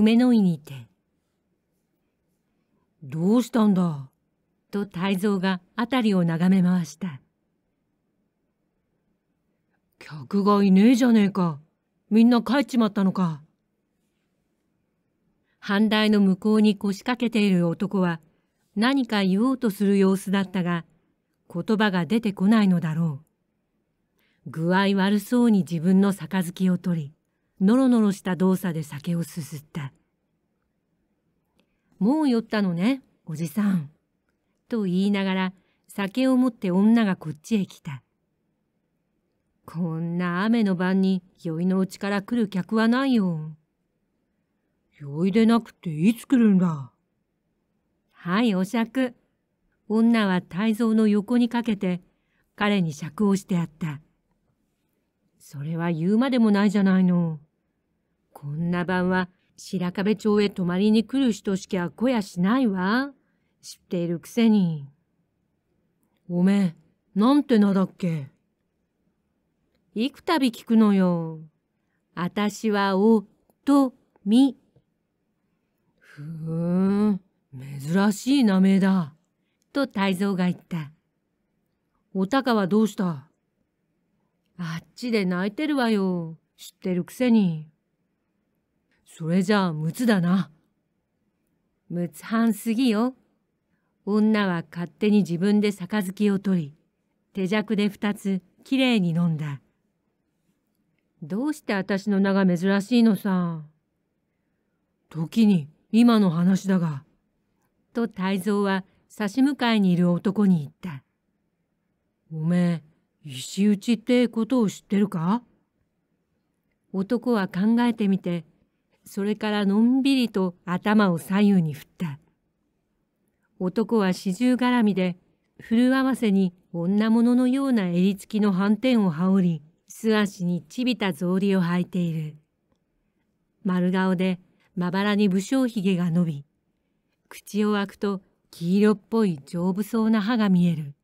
梅の井にて「どうしたんだ?」と泰造が辺りを眺め回した「客がいねえじゃねえかみんな帰っちまったのか」反対の向こうに腰掛けている男は何か言おうとする様子だったが言葉が出てこないのだろう具合悪そうに自分の杯を取りノロノロした動作で酒をすすったもう酔ったのねおじさんと言いながら酒を持って女がこっちへ来たこんな雨の晩に酔いのうちから来る客はないよ酔いでなくていつ来るんだはいお酌女は泰造の横にかけて彼に酌をしてあったそれは言うまでもないじゃないのこんな晩は白壁町へ泊まりに来る人しきゃ来やしないわ。知っているくせに。おめえ、なんて名だっけ幾度聞くのよ。あたしはお、と、み。ふーん、珍しい名前だ。と泰蔵が言った。おたかはどうしたあっちで泣いてるわよ。知ってるくせに。それじゃあむつだな。むつはんすぎよ。女は勝手に自分で杯を取り、手酌で二つきれいに飲んだ。どうして私の名が珍しいのさ。時に今の話だが。と泰造は差し向かいにいる男に言った。おめえ、石打ちってことを知ってるか男は考えてみてそれからのんびりと頭を左右に振った。男は四十絡みで、振る合わせに女物のような襟付きの斑点を羽織り、素足にちびた草履を履いている。丸顔でまばらに武将髭が伸び、口を開くと黄色っぽい丈夫そうな歯が見える。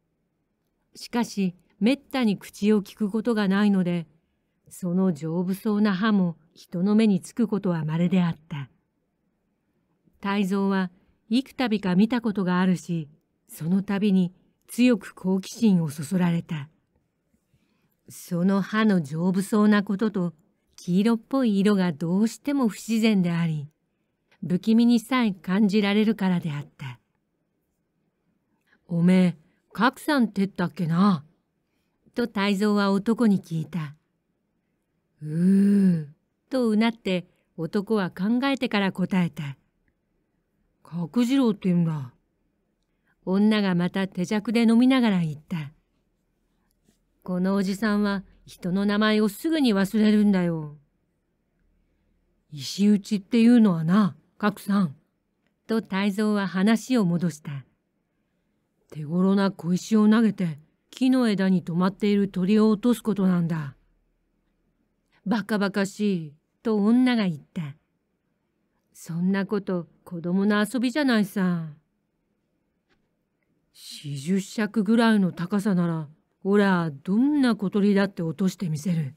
しかし、めったに口を聞くことがないので、その丈夫そうな歯も人の目につくことは稀であった。泰造は幾度か見たことがあるし、その度に強く好奇心をそそられた。その歯の丈夫そうなことと黄色っぽい色がどうしても不自然であり、不気味にさえ感じられるからであった。おめえ、格さんってったっけなと泰造は男に聞いた。うーん、とうなって男は考えてから答えた。角次郎って言うんだ。女がまた手酌で飲みながら言った。このおじさんは人の名前をすぐに忘れるんだよ。石打ちっていうのはな、角さん。と泰造は話を戻した。手頃な小石を投げて木の枝に止まっている鳥を落とすことなんだ。バカバカしい、と女が言った。そんなこと子供の遊びじゃないさ。四十尺ぐらいの高さなら、俺はどんな小鳥だって落としてみせる。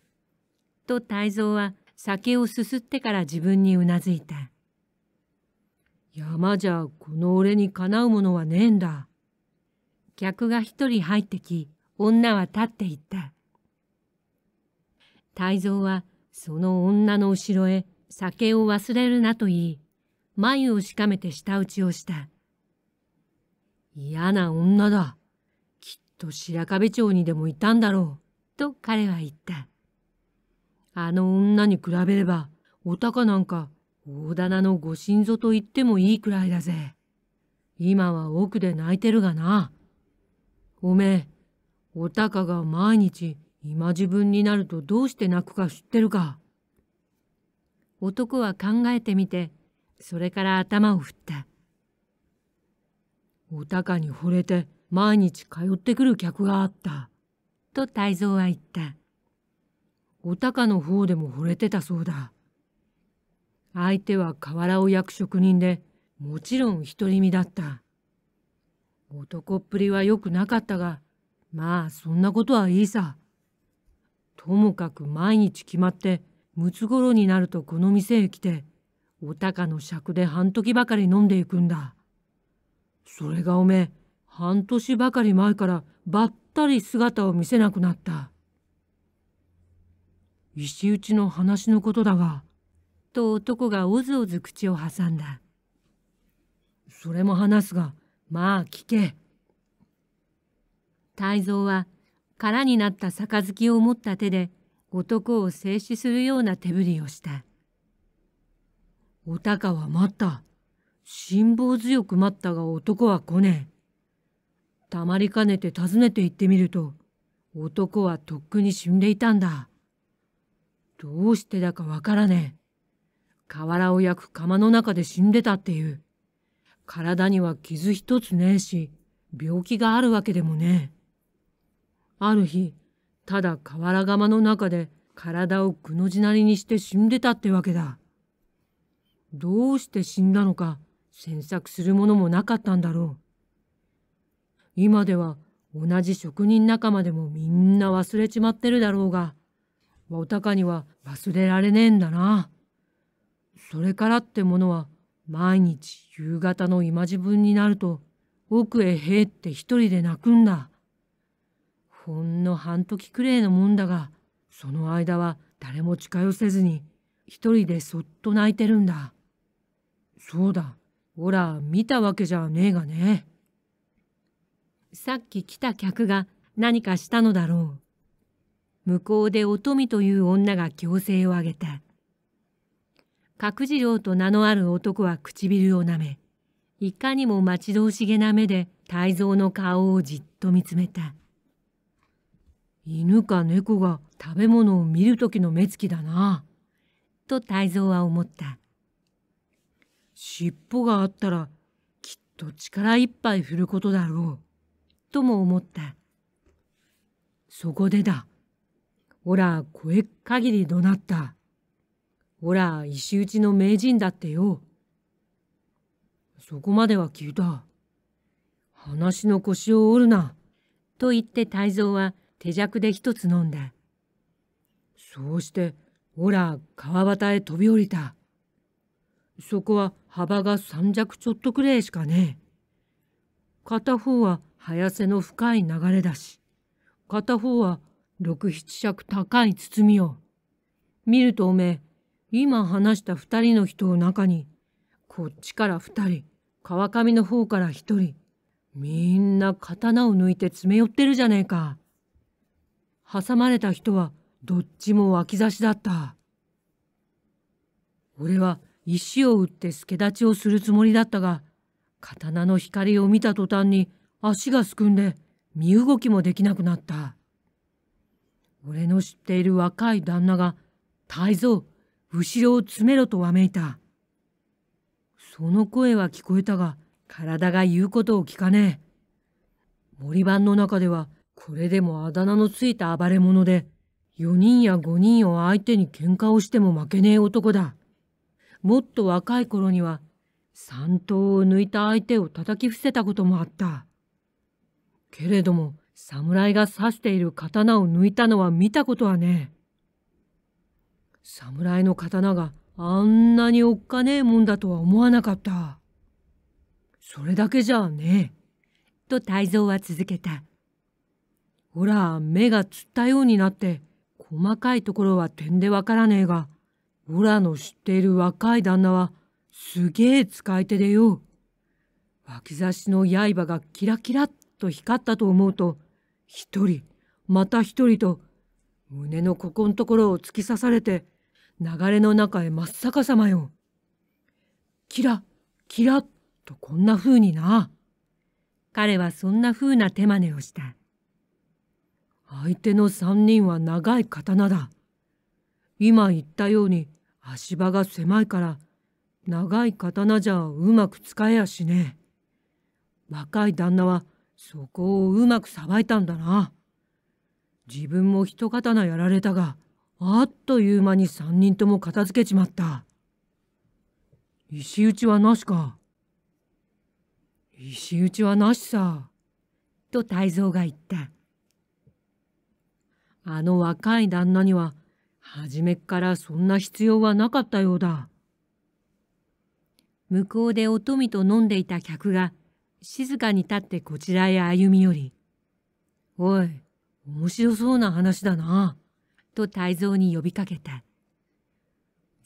と泰造は酒をすすってから自分にうなずいた。山じゃこの俺にかなうものはねえんだ。客が一人入ってき、女は立っていった。泰造はその女の後ろへ酒を忘れるなと言い、眉をしかめて舌打ちをした。嫌な女だ。きっと白壁町にでもいたんだろう。と彼は言った。あの女に比べれば、お高なんか大棚のご心臓と言ってもいいくらいだぜ。今は奥で泣いてるがな。おめえ、お高が毎日今自分になるとどうして泣くか知ってるか。男は考えてみて、それから頭を振った。お高に惚れて毎日通ってくる客があった。と泰造は言った。お高の方でも惚れてたそうだ。相手は瓦を焼く職人で、もちろん独り身だった。男っぷりは良くなかったが、まあそんなことはいいさ。ともかく毎日決まってムツゴロになるとこの店へ来ておかの尺で半時ばかり飲んでいくんだ。それがおめえ半年ばかり前からばったり姿を見せなくなった。石打ちの話のことだが。と男がおずおず口を挟んだ。それも話すが、まあ聞け。泰造は空になった杯を持った手で男を制止するような手振りをした。お高は待った。辛抱強く待ったが男は来ねえ。たまりかねて訪ねて行ってみると、男はとっくに死んでいたんだ。どうしてだかわからねえ。瓦を焼く釜の中で死んでたっていう。体には傷一つねえし、病気があるわけでもねえ。ある日ただ瓦釜の中で体をくの字なりにして死んでたってわけだ。どうして死んだのか詮索するものもなかったんだろう。今では同じ職人仲間でもみんな忘れちまってるだろうが、おたかには忘れられねえんだな。それからってものは毎日夕方の今時分になると奥へへって一人で泣くんだ。ほんの半時くれいのもんだがその間は誰も近寄せずに一人でそっと泣いてるんだそうだほら見たわけじゃねえがねさっき来た客が何かしたのだろう向こうでおとみという女が強制をあげた角次郎と名のある男は唇をなめいかにも待ち遠しげな目で泰造の顔をじっと見つめた。犬か猫が食べ物を見る時の目つきだな。と泰造は思った。尻尾があったらきっと力いっぱい振ることだろう。とも思った。そこでだ。ほら、声限り怒鳴った。ほら、石打ちの名人だってよ。そこまでは聞いた。話の腰を折るな。と言って泰造は手酌で一つ飲んだ。そうして、おら、川端へ飛び降りた。そこは幅が三尺ちょっとくらいしかねえ。片方は早瀬の深い流れだし、片方は六七尺高い包みを。見るとおめえ、今話した二人の人を中に、こっちから二人、川上の方から一人、みんな刀を抜いて詰め寄ってるじゃねえか。挟まれた人はどっちも脇差しだった。俺は石を打って助太刀をするつもりだったが、刀の光を見た途端に足がすくんで身動きもできなくなった。俺の知っている若い旦那が、泰造、後ろを詰めろとわめいた。その声は聞こえたが、体が言うことを聞かねえ。森番の中ではこれでもあだ名のついた暴れ者で、4人や5人を相手に喧嘩をしても負けねえ男だ。もっと若い頃には、三頭を抜いた相手を叩き伏せたこともあった。けれども、侍が刺している刀を抜いたのは見たことはねえ。侍の刀があんなにおっかねえもんだとは思わなかった。それだけじゃねえ。と泰造は続けた。ほら、目がつったようになって、細かいところは点でわからねえが、オラの知っている若い旦那は、すげえ使い手でよ。脇差しの刃がキラキラっと光ったと思うと、一人、また一人と、胸のここんところを突き刺されて、流れの中へ真っ逆さまよ。キラ、キラ、っとこんな風にな。彼はそんな風な手真似をした。相手の三人は長い刀だ。今言ったように足場が狭いから長い刀じゃうまく使えやしねえ。若い旦那はそこをうまくさばいたんだな。自分も一刀やられたが、あっという間に三人とも片付けちまった。石打ちはなしか。石打ちはなしさ。と泰造が言った。あの若い旦那には初めっからそんな必要はなかったようだ。向こうでおとみと飲んでいた客が静かに立ってこちらへ歩み寄り、おい、面白そうな話だな、と泰造に呼びかけた。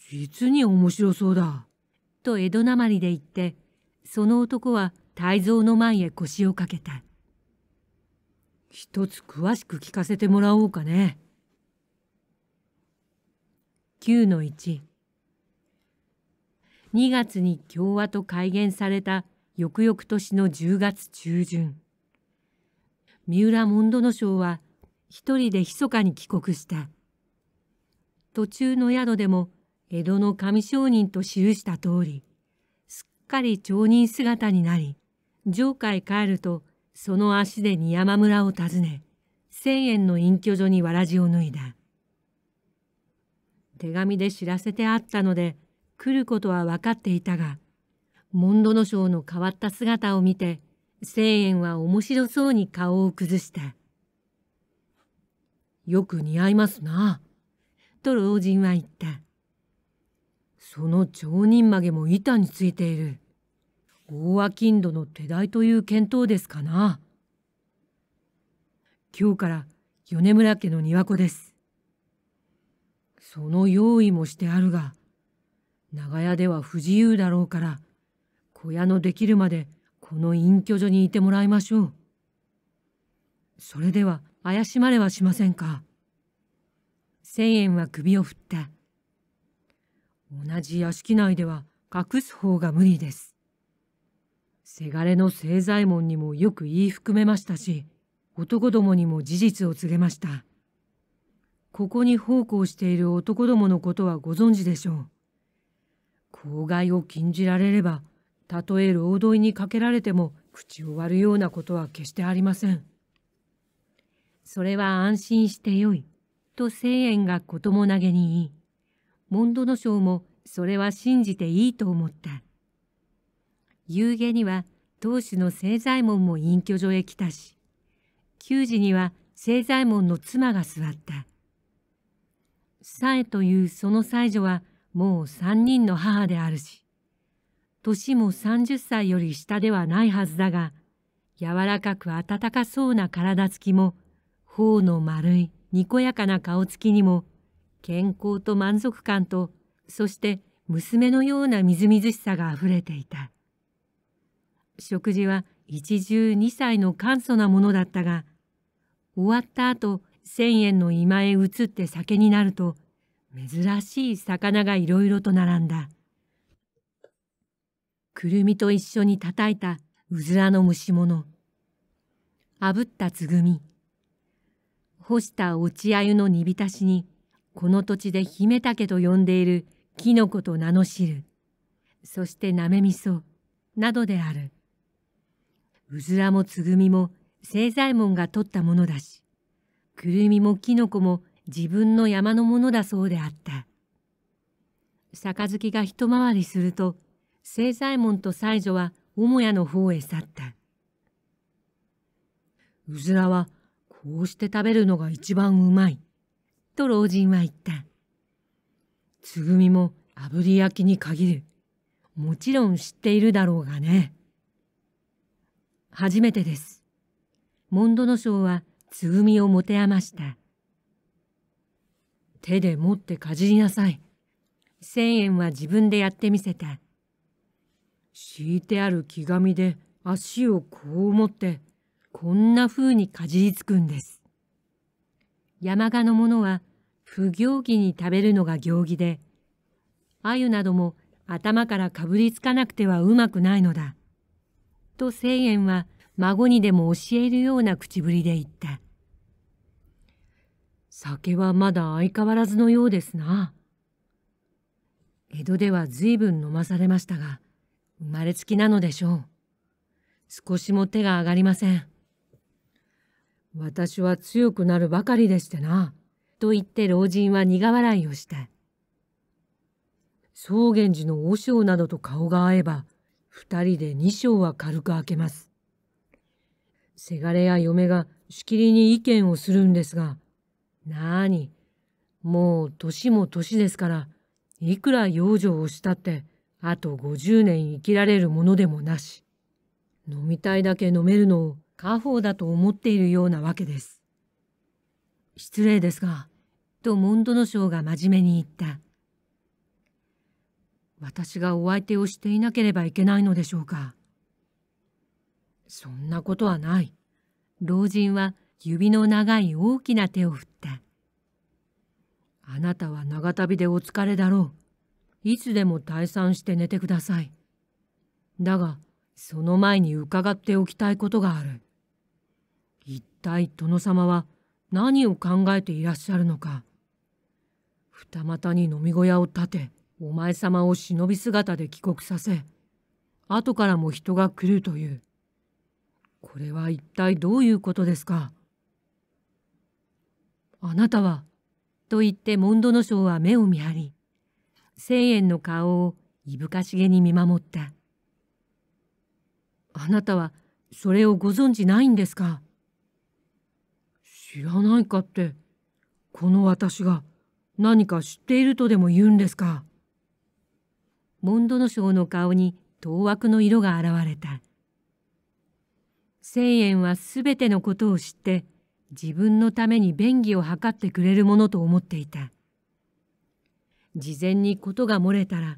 実に面白そうだ、と江戸なまりで言って、その男は泰造の前へ腰をかけた。一つ詳しく聞かせてもらおうかね。9の12月に共和と改元された翌々年の10月中旬三浦モンドノは一人で密かに帰国した途中の宿でも江戸の上商人と記した通りすっかり町人姿になり城下へ帰るとその足で仁山村を訪ね千円の隠居所にわらじを脱いだ手紙で知らせてあったので来ることは分かっていたが門戸の将の変わった姿を見て千円は面白そうに顔を崩した「よく似合いますな」と老人は言った「その町人曲げも板についている」大和金土の手代という見当ですかな。今日から米村家の庭子です。その用意もしてあるが、長屋では不自由だろうから、小屋のできるまでこの隠居所にいてもらいましょう。それでは怪しまれはしませんか。千円は首を振った。同じ屋敷内では隠す方が無理です。せがれの清左衛門にもよく言い含めましたし男どもにも事実を告げましたここに奉公している男どものことはご存知でしょう公害を禁じられればたとえ労働にかけられても口を割るようなことは決してありませんそれは安心してよいと清円が子供投げに言いモンドノもそれは信じていいと思った夕下には当主の清左衛門も隠居所へ来たし給時には清左衛門の妻が座った佐えというその妻女はもう三人の母であるし年も30歳より下ではないはずだが柔らかく温かそうな体つきも頬の丸いにこやかな顔つきにも健康と満足感とそして娘のようなみずみずしさがあふれていた。食事は一汁二歳の簡素なものだったが、終わった後、千円の居間へ移って酒になると、珍しい魚がいろいろと並んだ。くるみと一緒に叩いたうずらの蒸し物、炙ったつぐみ、干した落あゆの煮浸しに、この土地で姫竹と呼んでいるきのこと名の汁、そしてなめみそ、などである。うずらもつぐみも清左衛門が取ったものだし、くるみもきのこも自分の山のものだそうであった。杯が一回りすると、清左衛門と妻女は母屋の方へ去った。うずらはこうして食べるのが一番うまい、と老人は言った。つぐみも炙り焼きに限る。もちろん知っているだろうがね。初めてです。モンドノ賞はつぐみを持て余した。手で持ってかじりなさい。千円は自分でやってみせた。敷いてある木紙で足をこう持って、こんな風にかじりつくんです。山鹿のものは不行儀に食べるのが行儀で、鮎なども頭からかぶりつかなくてはうまくないのだ。と千円は孫にでも教えるような口ぶりで言った。酒はまだ相変わらずのようですな。江戸では随分飲まされましたが、生まれつきなのでしょう。少しも手が上がりません。私は強くなるばかりでしてな。と言って老人は苦笑いをした。宗源寺の和尚などと顔が合えば、二人で二章は軽く開けます。せがれや嫁がしきりに意見をするんですが、なーに、もう年も年ですから、いくら養生をしたって、あと50年生きられるものでもなし。飲みたいだけ飲めるのを家宝だと思っているようなわけです。失礼ですが、とモンドノショウが真面目に言った。私がお相手をしていなければいけないのでしょうかそんなことはない老人は指の長い大きな手を振ったあなたは長旅でお疲れだろういつでも退散して寝てくださいだがその前に伺っておきたいことがある一体殿様は何を考えていらっしゃるのか二股に飲み小屋を建てお前様を忍び姿で帰国させ後からも人が来るというこれは一体どういうことですかあなたはと言ってモンドノ賞は目を見張り千円の顔をいぶかしげに見守ったあなたはそれをご存じないんですか知らないかってこの私が何か知っているとでも言うんですかモンドノ賞の顔に当惑の色が現れた。千円はすべてのことを知って自分のために便宜を図ってくれるものと思っていた。事前にことが漏れたら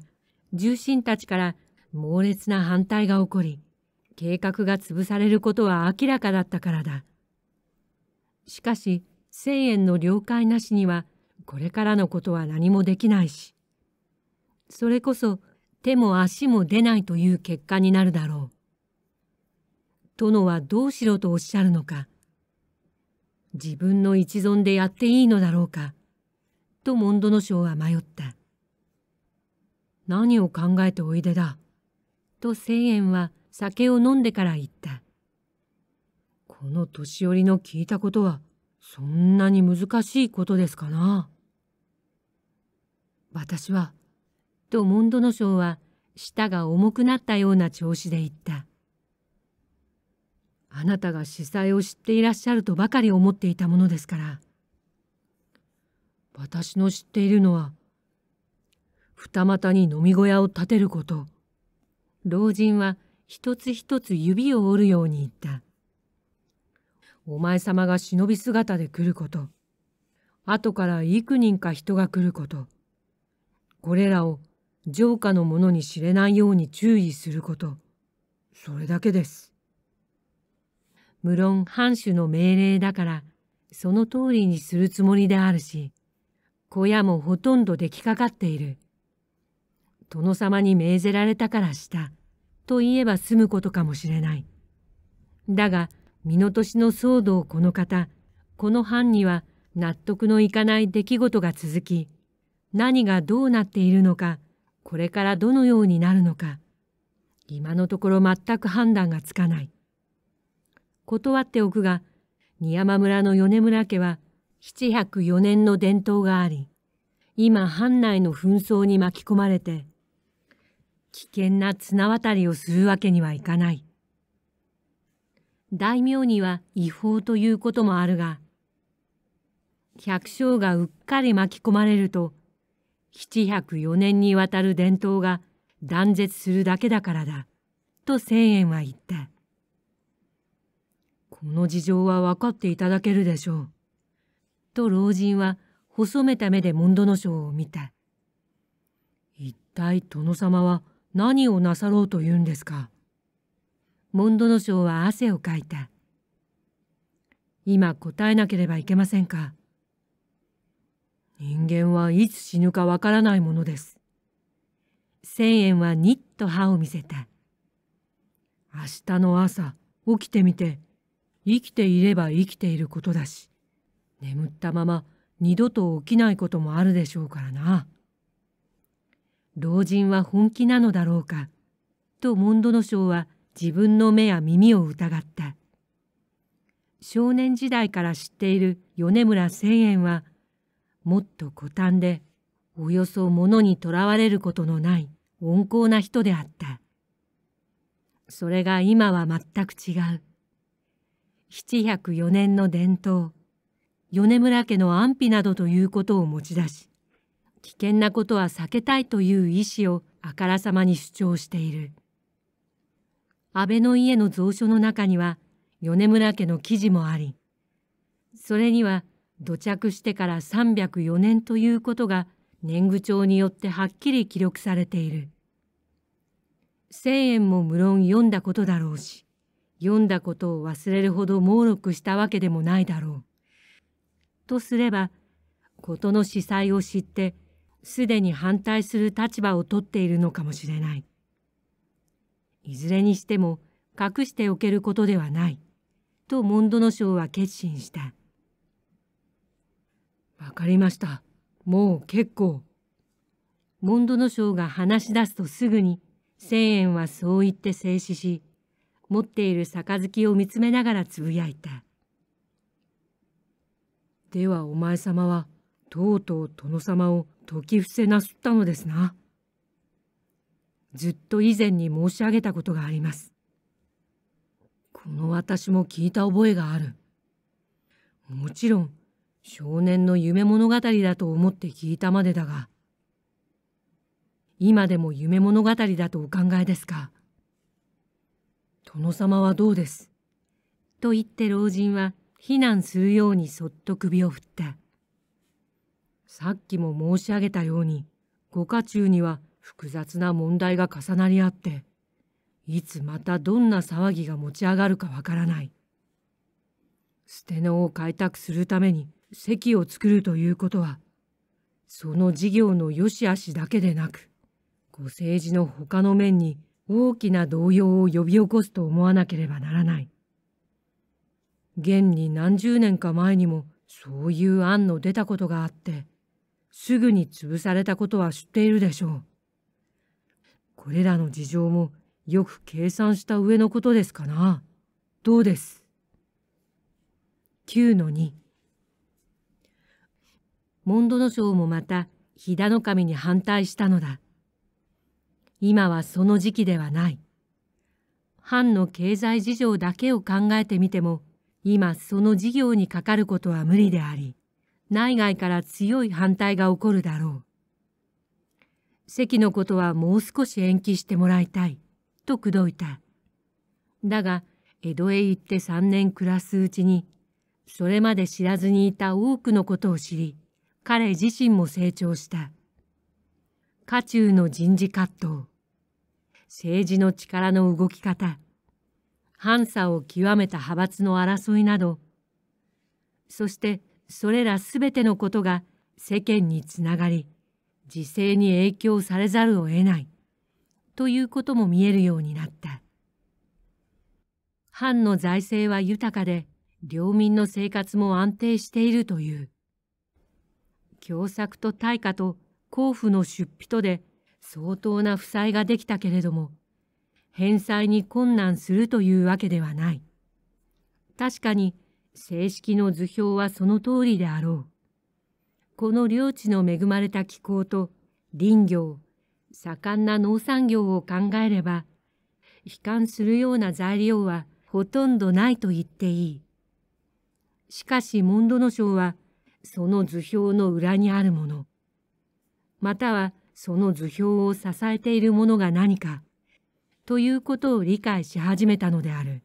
重臣たちから猛烈な反対が起こり計画が潰されることは明らかだったからだ。しかし千円の了解なしにはこれからのことは何もできないしそれこそ手も足も出ないという結果になるだろう。殿はどうしろとおっしゃるのか。自分の一存でやっていいのだろうか。とモンドノ将は迷った。何を考えておいでだ。と千円は酒を飲んでから言った。この年寄りの聞いたことはそんなに難しいことですかな。私はとモンドノ賞は舌が重くなったような調子で言った。あなたが司祭を知っていらっしゃるとばかり思っていたものですから。私の知っているのは、二股に飲み小屋を建てること。老人は一つ一つ指を折るように言った。お前様が忍び姿で来ること。後から幾人か人が来ること。これらを城下の者に知れないように注意することそれだけです無論藩主の命令だからその通りにするつもりであるし小屋もほとんど出来かかっている殿様に命ぜられたからしたと言えば済むことかもしれないだが身の年の騒動この方この藩には納得のいかない出来事が続き何がどうなっているのかこれからどのようになるのか今のところ全く判断がつかない断っておくが仁山村の米村家は704年の伝統があり今藩内の紛争に巻き込まれて危険な綱渡りをするわけにはいかない大名には違法ということもあるが百姓がうっかり巻き込まれると704年にわたる伝統が断絶するだけだからだ」と千円は言った「この事情は分かっていただけるでしょう」と老人は細めた目でモンドノウを見た「一体殿様は何をなさろうと言うんですか」モンドノウは汗をかいた「今答えなければいけませんか」人間はいつ死ぬかわからないものです。千円はにっと歯を見せた。明日の朝起きてみて生きていれば生きていることだし眠ったまま二度と起きないこともあるでしょうからな。老人は本気なのだろうかとモンドノウは自分の目や耳を疑った。少年時代から知っている米村千円はもっと古短でおよそ物にとらわれることのない温厚な人であったそれが今は全く違う704年の伝統米村家の安否などということを持ち出し危険なことは避けたいという意思をあからさまに主張している安倍の家の蔵書の中には米村家の記事もありそれには「土着してから304年ということが年貢帳によってはっきり記録されている。千円も無論読んだことだろうし、読んだことを忘れるほど猛録したわけでもないだろう。とすれば、事の司祭を知って、すでに反対する立場をとっているのかもしれない。いずれにしても隠しておけることではない。とモンドノ賞は決心した。わかりました。もう結構。モンドノが話し出すとすぐに、千円はそう言って静止し、持っている杯を見つめながらつぶやいた。ではお前様は、とうとう殿様を説き伏せなすったのですな。ずっと以前に申し上げたことがあります。この私も聞いた覚えがある。もちろん、少年の夢物語だと思って聞いたまでだが今でも夢物語だとお考えですか殿様はどうですと言って老人は避難するようにそっと首を振ったさっきも申し上げたようにご家中には複雑な問題が重なり合っていつまたどんな騒ぎが持ち上がるかわからない捨て野を開拓するために席を作るということはその事業の良し悪しだけでなくご政治の他の面に大きな動揺を呼び起こすと思わなければならない。現に何十年か前にもそういう案の出たことがあってすぐに潰されたことは知っているでしょう。これらの事情もよく計算した上のことですかな。どうです。9の2モン省もまた飛騨守に反対したのだ。今はその時期ではない。藩の経済事情だけを考えてみても、今その事業にかかることは無理であり、内外から強い反対が起こるだろう。席のことはもう少し延期してもらいたい、と口説いた。だが、江戸へ行って3年暮らすうちに、それまで知らずにいた多くのことを知り、彼自身も成長した。渦中の人事葛藤、政治の力の動き方、反差を極めた派閥の争いなど、そしてそれらすべてのことが世間につながり、時勢に影響されざるを得ない、ということも見えるようになった。藩の財政は豊かで、領民の生活も安定しているという。共作と対価と交付の出費とで相当な負債ができたけれども、返済に困難するというわけではない。確かに正式の図表はその通りであろう。この領地の恵まれた気候と林業、盛んな農産業を考えれば、悲観するような材料はほとんどないと言っていい。しかしモンドノ賞はその図表の裏にあるものまたはその図表を支えているものが何かということを理解し始めたのである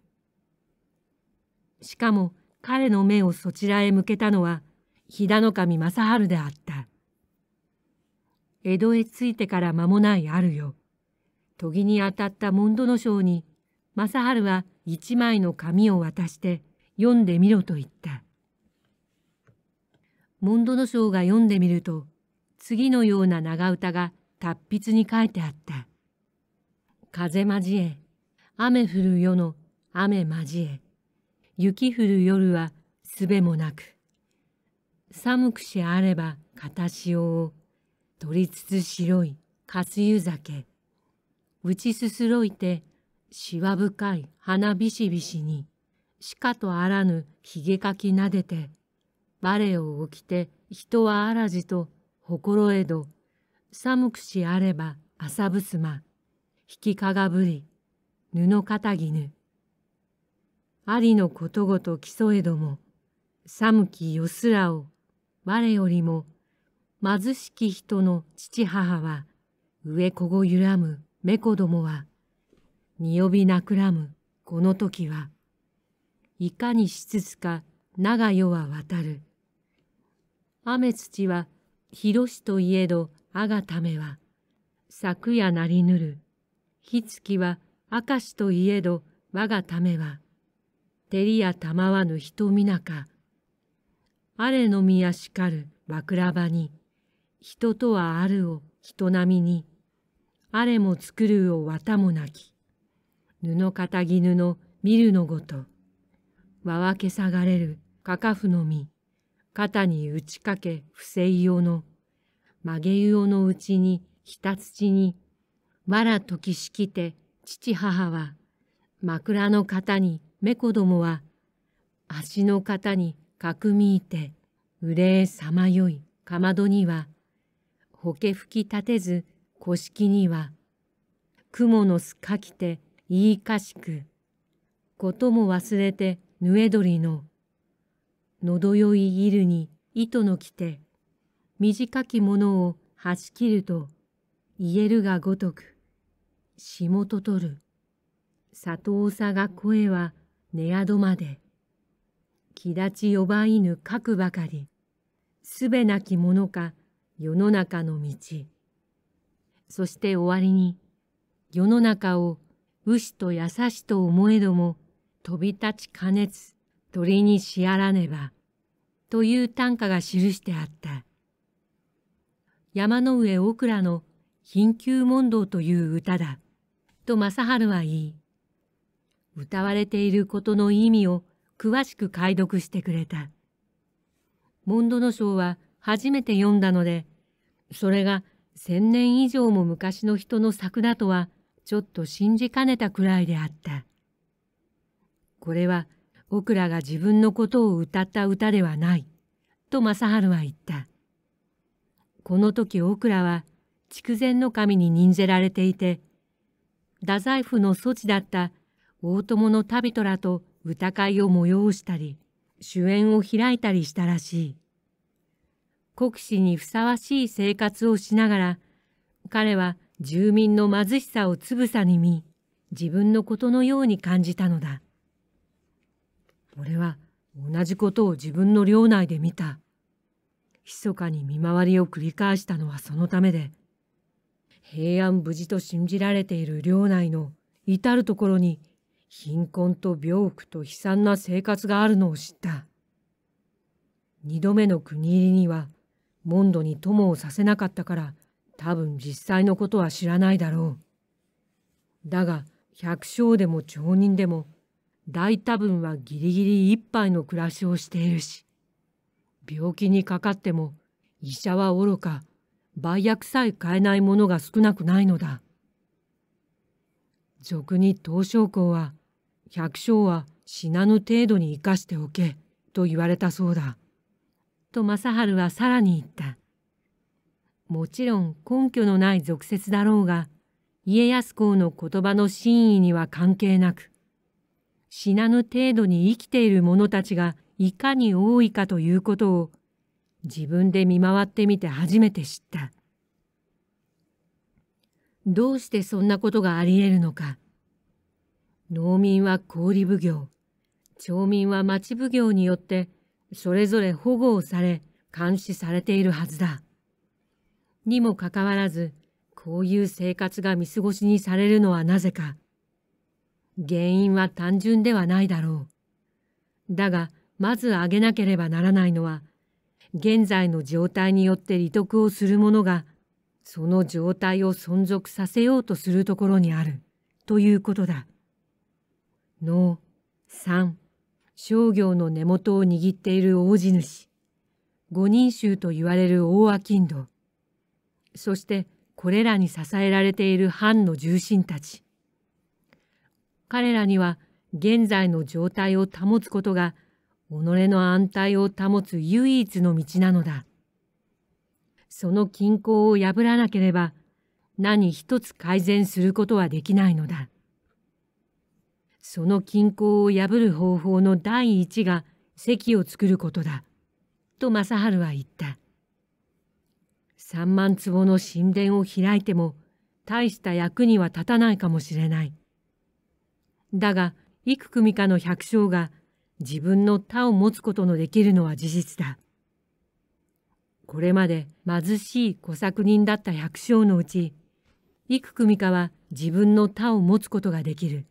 しかも彼の目をそちらへ向けたのは飛騨の神正治であった江戸へ着いてから間もないあるよ研ぎに当たった門戸の章に正治は一枚の紙を渡して読んでみろと言った。モンドノ賞が読んでみると次のような長唄が達筆に書いてあった。風交え、雨降る夜の雨交え、雪降る夜はすべもなく、寒くしあれば片潮を、取りつつ白いかすゆ酒、打ちすすろいてしわ深い花びしびしに、しかとあらぬひげかきなでて、バレを起きて人はあらじと心得ど寒くしあれば朝ぶすま引きかがぶり布かたぎぬありのことごと競えども寒きよすらを我よりも貧しき人の父母は上子ごゆらむ目子どもはによびなくらむこの時はいかにしつつか長世は渡る雨土は広しといえどあがためは昨夜なりぬる火月は明しといえど我がためは照りやたまわぬ瞳なかあれのみやしかる枕場に人とはあるを人並みにあれも作るを綿もなき布片たぎ布見るのごとわわけさがれるかかふのみ肩に打ちかけ不正用の、曲げ用のうちにひたつちに、わらときしきて父母は、枕の肩に目子どもは、足の肩にかくみいて、憂えさまよいかまどには、ほけ吹き立てず古式には、雲のすかきていいかしく、ことも忘れてぬえどりの、のどよい衣るに糸のきて短きものをはしきると言えるがごとく下と取る里おさが声は寝宿まで木立ち呼ばいぬ書くばかりすべなきものか世の中の道そして終わりに世の中を牛と優しと思えども飛び立ち加熱鳥にしやらねば」という短歌が記してあった山の上大倉の「貧窮問答」という歌だと正春は言い歌われていることの意味を詳しく解読してくれた。モンド章は初めて読んだので、それが千年以上も昔の人の作だとはちょっと信じかねたくらいであった。これはオクラが自分のことを歌った歌ではない、と正治は言った。この時オクラは筑前の神に任せられていて、太宰府の措置だった大友の旅人らと歌会を催したり、主演を開いたりしたらしい。国士にふさわしい生活をしながら、彼は住民の貧しさをつぶさに見、自分のことのように感じたのだ。俺は同じことを自分の領内で見た。密かに見回りを繰り返したのはそのためで、平安無事と信じられている領内の至るところに貧困と病苦と悲惨な生活があるのを知った。二度目の国入りには、モンドに友をさせなかったから、多分実際のことは知らないだろう。だが、百姓でも町人でも、大多分はギリギリ一杯の暮らしをしているし病気にかかっても医者はおろか売薬さえ買えないものが少なくないのだ俗に東照公は百姓は死なぬ程度に生かしておけと言われたそうだと正治はさらに言ったもちろん根拠のない俗説だろうが家康公の言葉の真意には関係なく死なぬ程度に生きている者たちがいかに多いかということを自分で見回ってみて初めて知った。どうしてそんなことがあり得るのか。農民は小売奉行、町民は町奉行によってそれぞれ保護をされ監視されているはずだ。にもかかわらず、こういう生活が見過ごしにされるのはなぜか。原因は単純ではないだろう。だが、まず挙げなければならないのは、現在の状態によって利得をする者が、その状態を存続させようとするところにある、ということだ。農、三、商業の根元を握っている大地主、五人衆と言われる大商人、そしてこれらに支えられている藩の重臣たち、彼らには現在の状態を保つことが己の安泰を保つ唯一の道なのだ。その均衡を破らなければ何一つ改善することはできないのだ。その均衡を破る方法の第一が席を作ることだ。と正春は言った。3万坪の神殿を開いても大した役には立たないかもしれない。だが、幾組かの百姓が自分の他を持つことのできるのは事実だ。これまで貧しい小作人だった百姓のうち、幾組かは自分の他を持つことができる。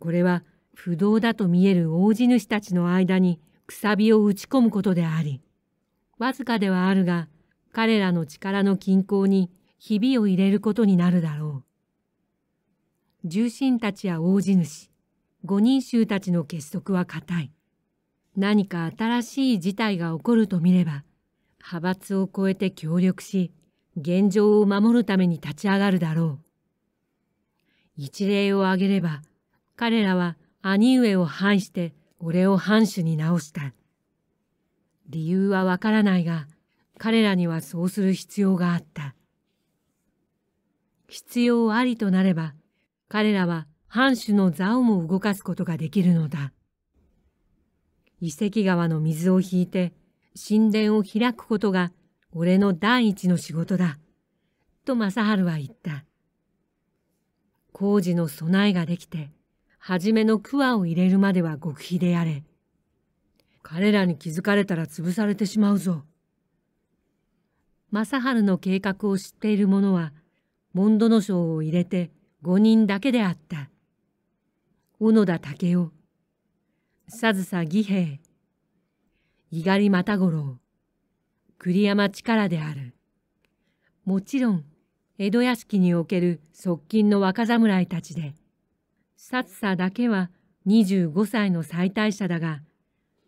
これは不動だと見える大地主たちの間にくさびを打ち込むことであり、わずかではあるが、彼らの力の均衡にひびを入れることになるだろう。重臣たちや大地主五人衆たちの結束は固い何か新しい事態が起こると見れば派閥を超えて協力し現状を守るために立ち上がるだろう一例を挙げれば彼らは兄上を反して俺を藩主に直した理由はわからないが彼らにはそうする必要があった必要ありとなれば彼らは藩主の座をも動かすことができるのだ。遺跡川の水を引いて神殿を開くことが俺の第一の仕事だ。と正春は言った。工事の備えができて、初めの桑を入れるまでは極秘でやれ。彼らに気づかれたら潰されてしまうぞ。正春の計画を知っている者は、モンドノ賞を入れて五人だけであった。小野田武雄、佐草義兵、猪狩又五郎、栗山力である。もちろん、江戸屋敷における側近の若侍たちで、薩佐だけは25歳の最大者だが、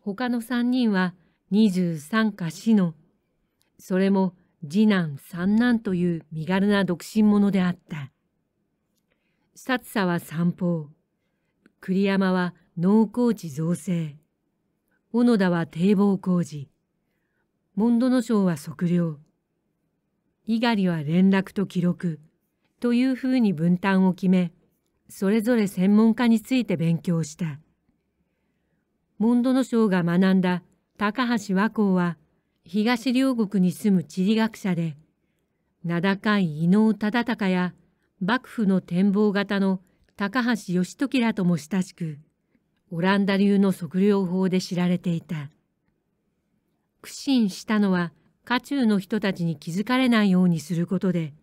他の3人は23か死の、それも次男三男という身軽な独身者であった。薩佐は散歩栗山は農耕地造成小野田は堤防工事モンドは測量猪狩は連絡と記録というふうに分担を決めそれぞれ専門家について勉強したモンドが学んだ高橋和光は東両国に住む地理学者で名高い伊能忠敬や幕府の展望型の高橋義時らとも親しくオランダ流の測量法で知られていた苦心したのは家中の人たちに気づかれないようにすることで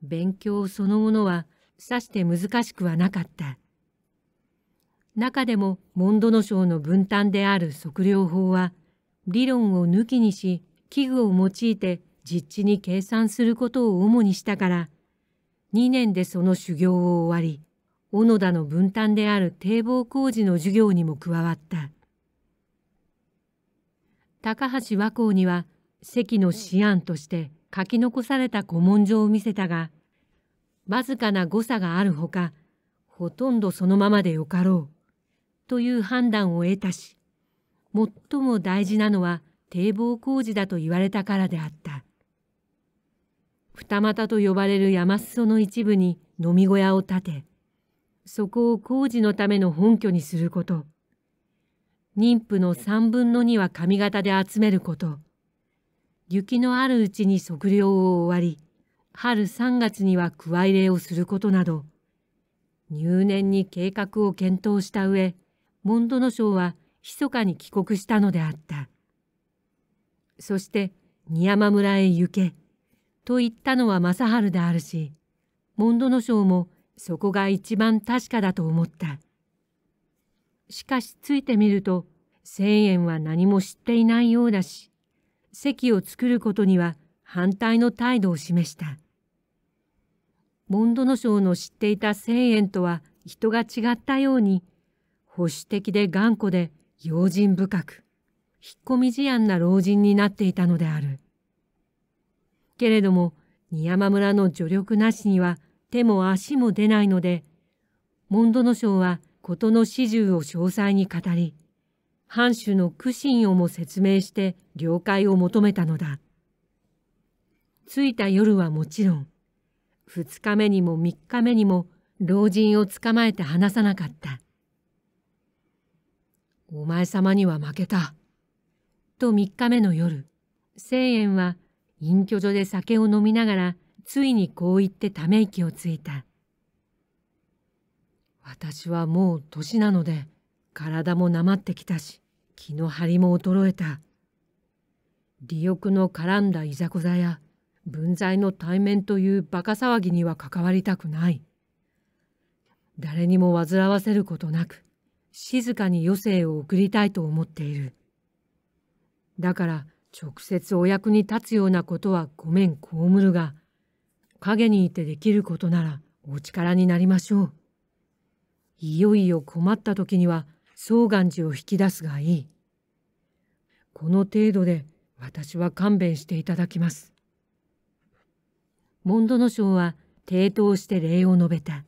勉強そのものはさして難しくはなかった中でもモンドノ賞の分担である測量法は理論を抜きにし器具を用いて実地に計算することを主にしたから2年でその修行を終わり小野田の分担である堤防工事の授業にも加わった高橋和光には席の思案として書き残された古文書を見せたがわずかな誤差があるほかほとんどそのままでよかろうという判断を得たし最も大事なのは堤防工事だと言われたからであった。二股と呼ばれる山裾の一部に飲み小屋を建て、そこを工事のための本拠にすること。妊婦の三分の二は髪型で集めること。雪のあるうちに測量を終わり、春3月には加え入れをすることなど、入念に計画を検討した上、モンドノ省は密かに帰国したのであった。そして、仁山村へ行け。と言ったのは正治であるしモンドノもそこが一番確かだと思ったしかしついてみると千円は何も知っていないようだし席を作ることには反対の態度を示したモンドノの知っていた千円とは人が違ったように保守的で頑固で用心深く引っ込み思案な老人になっていたのである。けれども仁山村の助力なしには手も足も出ないのでモンドノは事の始終を詳細に語り藩主の苦心をも説明して了解を求めたのだ着いた夜はもちろん2日目にも3日目にも老人を捕まえて話さなかった「お前様には負けた」と3日目の夜千円は隠居所で酒を飲みながらついにこう言ってため息をついた。私はもう年なので体もなまってきたし気の張りも衰えた。利欲の絡んだいざこざや分際の対面というバカ騒ぎには関わりたくない。誰にも煩わせることなく静かに余生を送りたいと思っている。だから直接お役に立つようなことはごめんこむるが、陰にいてできることならお力になりましょう。いよいよ困った時には双願寺を引き出すがいい。この程度で私は勘弁していただきます。モンド将は抵当して礼を述べた。